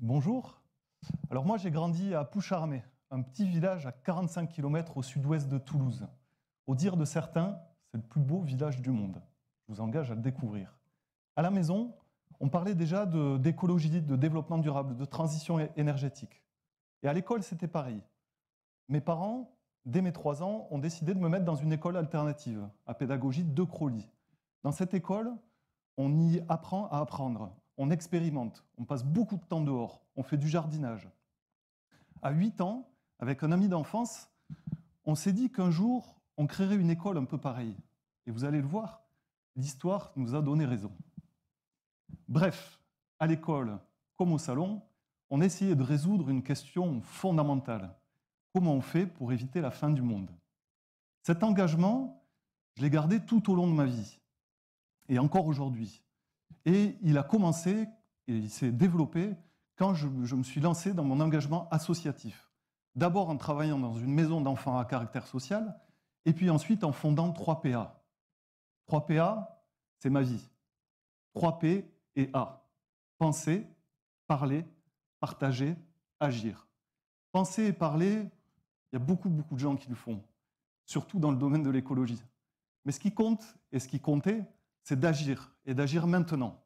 bonjour. Alors moi j'ai grandi à Poucharmé, un petit village à 45 km au sud-ouest de Toulouse. Au dire de certains, c'est le plus beau village du monde. Je vous engage à le découvrir. À la maison, on parlait déjà d'écologie, de, développement durable, de transition énergétique. Et à l'école, c'était pareil. Mes parents, dès mes trois ans, ont décidé de me mettre dans une école alternative, à pédagogie de Crowley. Dans cette école, on y apprend à apprendre, on expérimente, on passe beaucoup de temps dehors, on fait du jardinage. À 8 ans, avec un ami d'enfance, on s'est dit qu'un jour, on créerait une école un peu pareille. Et vous allez le voir, l'histoire nous a donné raison. Bref, à l'école comme au salon, on essayait de résoudre une question fondamentale. Comment on fait pour éviter la fin du monde Cet engagement, je l'ai gardé tout au long de ma vie, et encore aujourd'hui. Et il a commencé et il s'est développé quand je, me suis lancé dans mon engagement associatif. D'abord en travaillant dans une maison d'enfants à caractère social, et puis ensuite en fondant 3PA. 3PA, c'est ma vie. 3P et A. Penser, parler, partager, agir. Penser et parler, il y a beaucoup, beaucoup de gens qui le font, surtout dans le domaine de l'écologie. Mais ce qui compte, et ce qui comptait, c'est d'agir, et d'agir maintenant.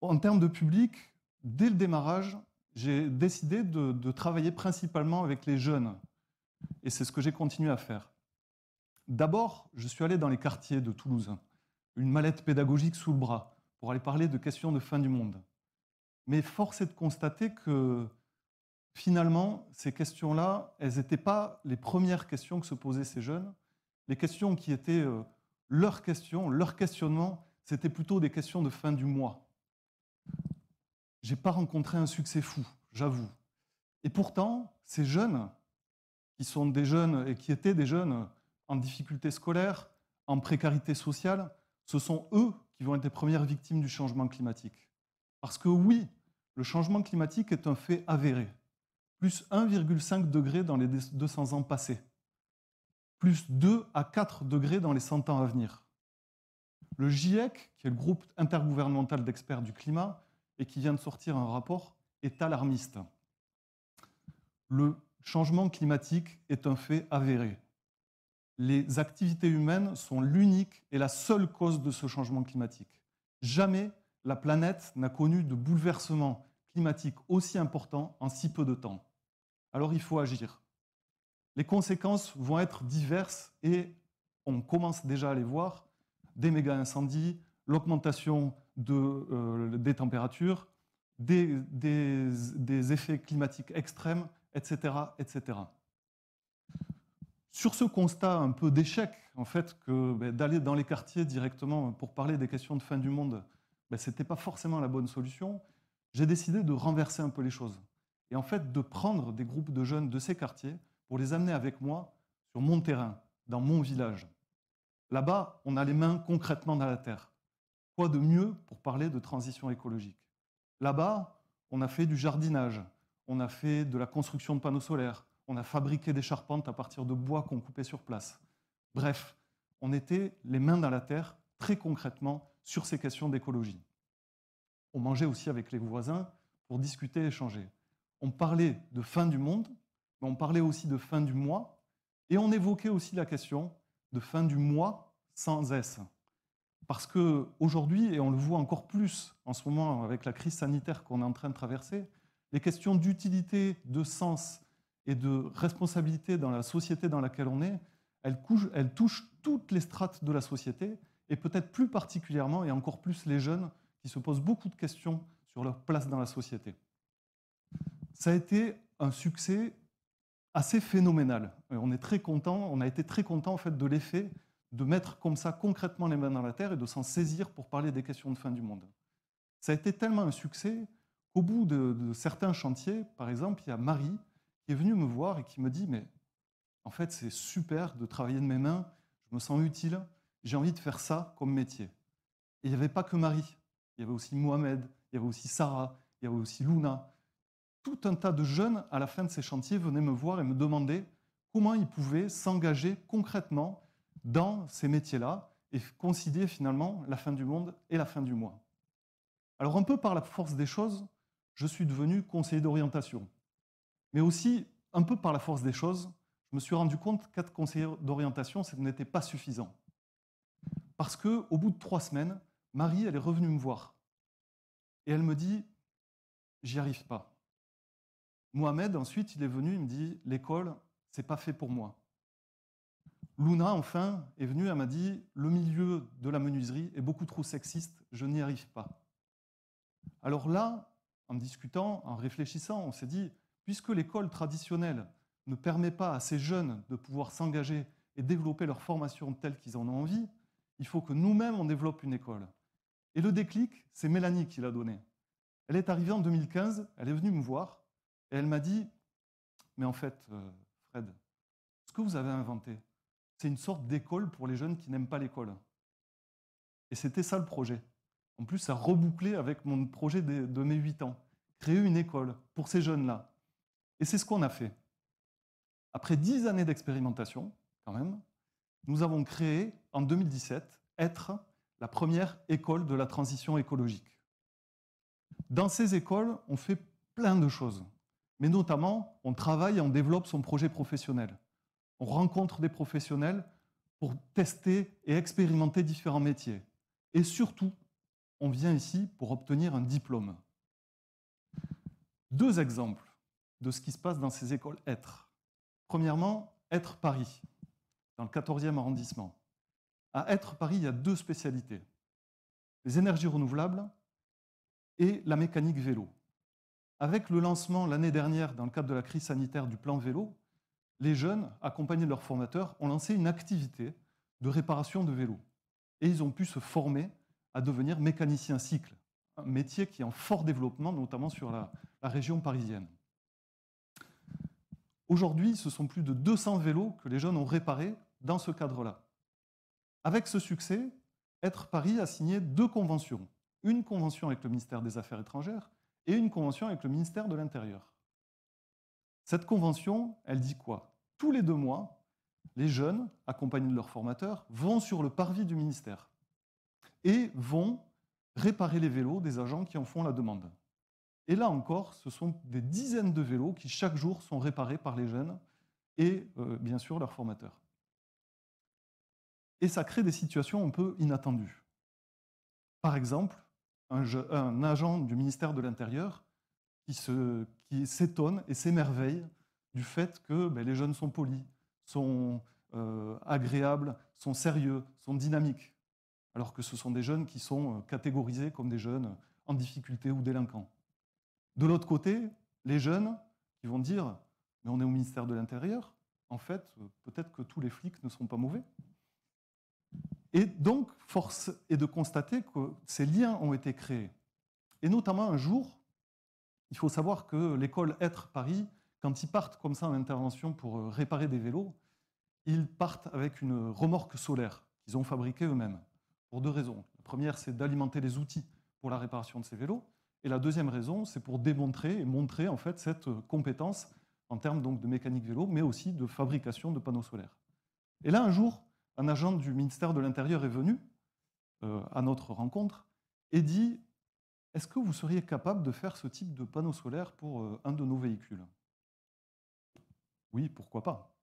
En termes de public, dès le démarrage, j'ai décidé de, travailler principalement avec les jeunes, et c'est ce que j'ai continué à faire. D'abord, je suis allé dans les quartiers de Toulouse, une mallette pédagogique sous le bras, pour aller parler de questions de fin du monde. Mais force est de constater que finalement, ces questions-là, elles n'étaient pas les premières questions que se posaient ces jeunes. Les questions qui étaient euh, leurs questions, leurs questionnements, c'était plutôt des questions de fin du mois. J'ai pas rencontré un succès fou, j'avoue. Et pourtant, ces jeunes, qui sont des jeunes et qui étaient des jeunes en difficulté scolaire, en précarité sociale, ce sont eux qui vont être les premières victimes du changement climatique. Parce que oui, le changement climatique est un fait avéré. Plus 1,5 degré dans les 200 ans passés plus 2 à 4 degrés dans les 100 ans à venir. Le GIEC, qui est le groupe intergouvernemental d'experts du climat et qui vient de sortir un rapport, est alarmiste. Le changement climatique est un fait avéré. Les activités humaines sont l'unique et la seule cause de ce changement climatique. Jamais la planète n'a connu de bouleversement climatique aussi important en si peu de temps. Alors il faut agir les conséquences vont être diverses et on commence déjà à les voir, des méga-incendies, l'augmentation euh, des températures, des, effets climatiques extrêmes, etc., etc. Sur ce constat un peu d'échec, en fait, que ben, d'aller dans les quartiers directement pour parler des questions de fin du monde, ben, ce n'était pas forcément la bonne solution, j'ai décidé de renverser un peu les choses. Et en fait, de prendre des groupes de jeunes de ces quartiers pour les amener avec moi sur mon terrain, dans mon village. Là-bas, on a les mains concrètement dans la terre. Quoi de mieux pour parler de transition écologique Là-bas, on a fait du jardinage, on a fait de la construction de panneaux solaires, on a fabriqué des charpentes à partir de bois qu'on coupait sur place. Bref, on était les mains dans la terre, très concrètement, sur ces questions d'écologie. On mangeait aussi avec les voisins pour discuter, échanger. On parlait de fin du monde, on parlait aussi de fin du mois, et on évoquait aussi la question de fin du mois sans S. Parce que aujourd'hui, et on le voit encore plus en ce moment avec la crise sanitaire qu'on est en train de traverser, les questions d'utilité, de sens et de responsabilité dans la société dans laquelle on est, elles, elles touchent toutes les strates de la société, et peut-être plus particulièrement et encore plus les jeunes qui se posent beaucoup de questions sur leur place dans la société. Ça a été un succès assez phénoménal. Euh, on est très content, on a été très content en fait de l'effet de mettre comme ça concrètement les mains dans la terre et de s'en saisir pour parler des questions de fin du monde. Ça a été tellement un succès qu'au bout de, de, certains chantiers, par exemple, il y a Marie qui est venue me voir et qui me dit mais en fait c'est super de travailler de mes mains, je me sens utile, j'ai envie de faire ça comme métier. Et il n'y avait pas que Marie, il y avait aussi Mohamed, il y avait aussi Sarah, il y avait aussi Luna, tout un tas de jeunes, à la fin de ces chantiers, venaient me voir et me demandaient comment ils pouvaient s'engager concrètement dans ces métiers-là et concilier finalement la fin du monde et la fin du mois. Alors un peu par la force des choses, je suis devenu conseiller d'orientation. Mais aussi, un peu par la force des choses, je me suis rendu compte qu'être conseiller d'orientation, ce n'était pas suffisant. Parce que au bout de trois semaines, Marie, elle est revenue me voir. Et elle me dit, j'y arrive pas. Mohamed, ensuite, il est venu, il me dit L'école, c'est pas fait pour moi. Luna, enfin, est venue, elle m'a dit Le milieu de la menuiserie est beaucoup trop sexiste, je n'y arrive pas. Alors là, en discutant, en réfléchissant, on s'est dit Puisque l'école traditionnelle ne permet pas à ces jeunes de pouvoir s'engager et développer leur formation telle qu'ils en ont envie, il faut que nous-mêmes, on développe une école. Et le déclic, c'est Mélanie qui l'a donné. Elle est arrivée en 2015, elle est venue me voir, et elle m'a dit, mais en fait, euh, Fred, ce que vous avez inventé, c'est une sorte d'école pour les jeunes qui n'aiment pas l'école. Et c'était ça le projet. En plus, ça rebouclait avec mon projet de, mes 8 ans. Créer une école pour ces jeunes-là. Et c'est ce qu'on a fait. Après 10 années d'expérimentation, quand même, nous avons créé, en 2017, être la première école de la transition écologique. Dans ces écoles, on fait plein de choses mais notamment, on travaille et on développe son projet professionnel. On rencontre des professionnels pour tester et expérimenter différents métiers. Et surtout, on vient ici pour obtenir un diplôme. Deux exemples de ce qui se passe dans ces écoles Être. Premièrement, Être Paris, dans le 14e arrondissement. À Être Paris, il y a deux spécialités les énergies renouvelables et la mécanique vélo. Avec le lancement l'année dernière, dans le cadre de la crise sanitaire, du plan vélo, les jeunes, accompagnés de leurs formateurs, ont lancé une activité de réparation de vélos. Et ils ont pu se former à devenir mécaniciens cycle, un métier qui est en fort développement, notamment sur la, région parisienne. Aujourd'hui, ce sont plus de 200 vélos que les jeunes ont réparés dans ce cadre-là. Avec ce succès, Être Paris a signé deux conventions. Une convention avec le ministère des Affaires étrangères et une convention avec le ministère de l'Intérieur. Cette convention, elle dit quoi Tous les deux mois, les jeunes, accompagnés de leurs formateurs, vont sur le parvis du ministère et vont réparer les vélos des agents qui en font la demande. Et là encore, ce sont des dizaines de vélos qui chaque jour sont réparés par les jeunes et euh, bien sûr leurs formateurs. Et ça crée des situations un peu inattendues. Par exemple, un, agent du ministère de l'Intérieur qui s'étonne et s'émerveille du fait que ben, les jeunes sont polis, sont euh, agréables, sont sérieux, sont dynamiques, alors que ce sont des jeunes qui sont euh, catégorisés comme des jeunes en difficulté ou délinquants. De l'autre côté, les jeunes qui vont dire, mais on est au ministère de l'Intérieur, en fait, euh, peut-être que tous les flics ne sont pas mauvais. Et donc, force est de constater que ces liens ont été créés. Et notamment un jour, il faut savoir que l'école Être Paris, quand ils partent comme ça en intervention pour euh, réparer des vélos, ils partent avec une remorque solaire qu'ils ont fabriquée eux-mêmes, pour deux raisons. La première, c'est d'alimenter les outils pour la réparation de ces vélos. Et la deuxième raison, c'est pour démontrer et montrer en fait cette euh, compétence en termes donc de mécanique vélo, mais aussi de fabrication de panneaux solaires. Et là, un jour, un agent du ministère de l'Intérieur est venu euh, à notre rencontre et dit Est-ce que vous seriez capable de faire ce type de panneau solaire pour euh, un de nos véhicules Oui, pourquoi pas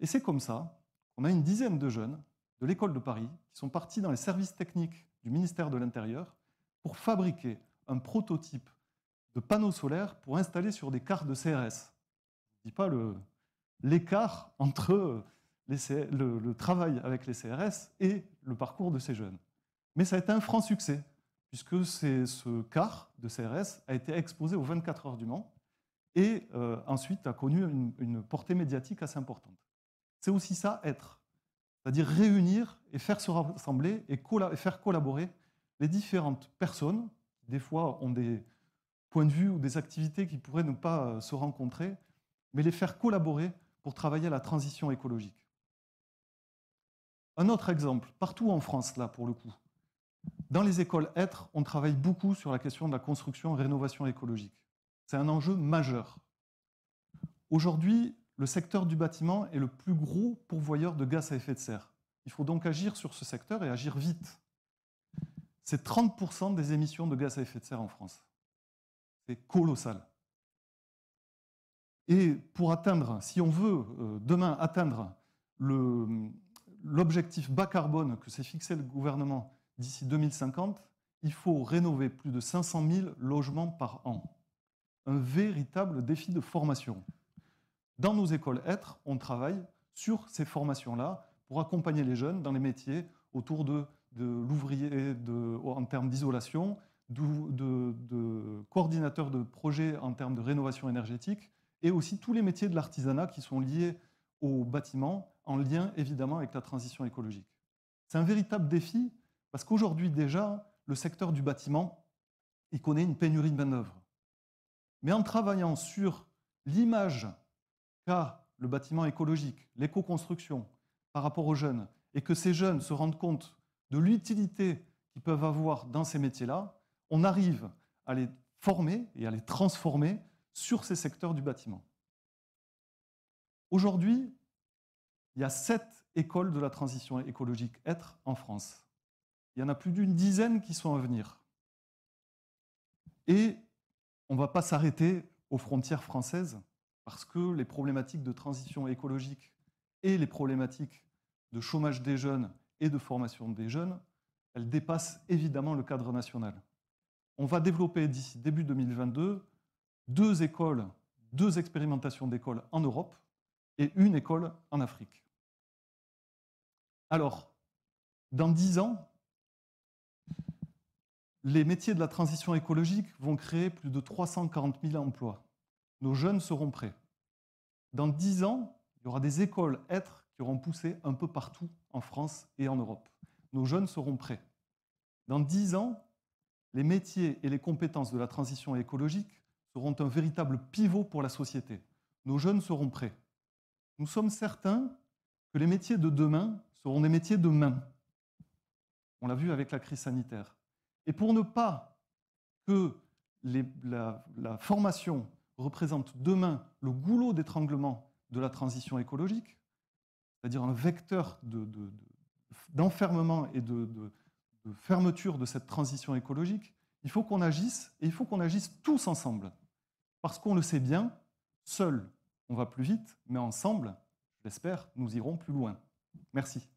Et c'est comme ça qu'on a une dizaine de jeunes de l'école de Paris qui sont partis dans les services techniques du ministère de l'Intérieur pour fabriquer un prototype de panneau solaire pour installer sur des cartes de CRS. Je ne dis pas l'écart entre euh, le, travail avec les CRS et le parcours de ces jeunes. Mais ça a été un franc succès, puisque ce quart de CRS a été exposé aux 24 heures du Mans et euh, ensuite a connu une, portée médiatique assez importante. C'est aussi ça, être, c'est-à-dire réunir et faire se rassembler et, et faire collaborer les différentes personnes, des fois ont des points de vue ou des activités qui pourraient ne pas euh, se rencontrer, mais les faire collaborer pour travailler à la transition écologique. Un autre exemple, partout en France, là, pour le coup. Dans les écoles Être, on travaille beaucoup sur la question de la construction et rénovation écologique. C'est un enjeu majeur. Aujourd'hui, le secteur du bâtiment est le plus gros pourvoyeur de gaz à effet de serre. Il faut donc agir sur ce secteur et agir vite. C'est 30% des émissions de gaz à effet de serre en France. C'est colossal. Et pour atteindre, si on veut euh, demain atteindre le, l'objectif bas carbone que s'est fixé le gouvernement d'ici 2050, il faut rénover plus de 500 000 logements par an. Un véritable défi de formation. Dans nos écoles être, on travaille sur ces formations-là pour accompagner les jeunes dans les métiers autour de, l'ouvrier en termes d'isolation, de, de, coordinateur de projets en termes de rénovation énergétique, et aussi tous les métiers de l'artisanat qui sont liés au bâtiment, en lien évidemment avec la transition écologique. C'est un véritable défi parce qu'aujourd'hui déjà, le secteur du bâtiment, il connaît une pénurie de main-d'œuvre. Mais en travaillant sur l'image qu'a le bâtiment écologique, l'éco-construction, par rapport aux jeunes, et que ces jeunes se rendent compte de l'utilité qu'ils peuvent avoir dans ces métiers-là, on arrive à les former et à les transformer sur ces secteurs du bâtiment. Aujourd'hui, il y a sept écoles de la transition écologique être en France. Il y en a plus d'une dizaine qui sont à venir. Et on ne va pas s'arrêter aux frontières françaises, parce que les problématiques de transition écologique et les problématiques de chômage des jeunes et de formation des jeunes, elles dépassent évidemment le cadre national. On va développer d'ici début 2022 deux écoles, deux expérimentations d'écoles en Europe, et une école en Afrique. Alors, dans dix ans, les métiers de la transition écologique vont créer plus de 340 000 emplois. Nos jeunes seront prêts. Dans dix ans, il y aura des écoles êtres qui auront poussé un peu partout en France et en Europe. Nos jeunes seront prêts. Dans dix ans, les métiers et les compétences de la transition écologique seront un véritable pivot pour la société. Nos jeunes seront prêts nous sommes certains que les métiers de demain seront des métiers de main. On l'a vu avec la crise sanitaire. Et pour ne pas que la, formation représente demain le goulot d'étranglement de la transition écologique, c'est-à-dire un vecteur d'enfermement et de, fermeture de cette transition écologique, il faut qu'on agisse, et il faut qu'on agisse tous ensemble. Parce qu'on le sait bien, seuls on va plus vite, mais ensemble, j'espère, nous irons plus loin. Merci.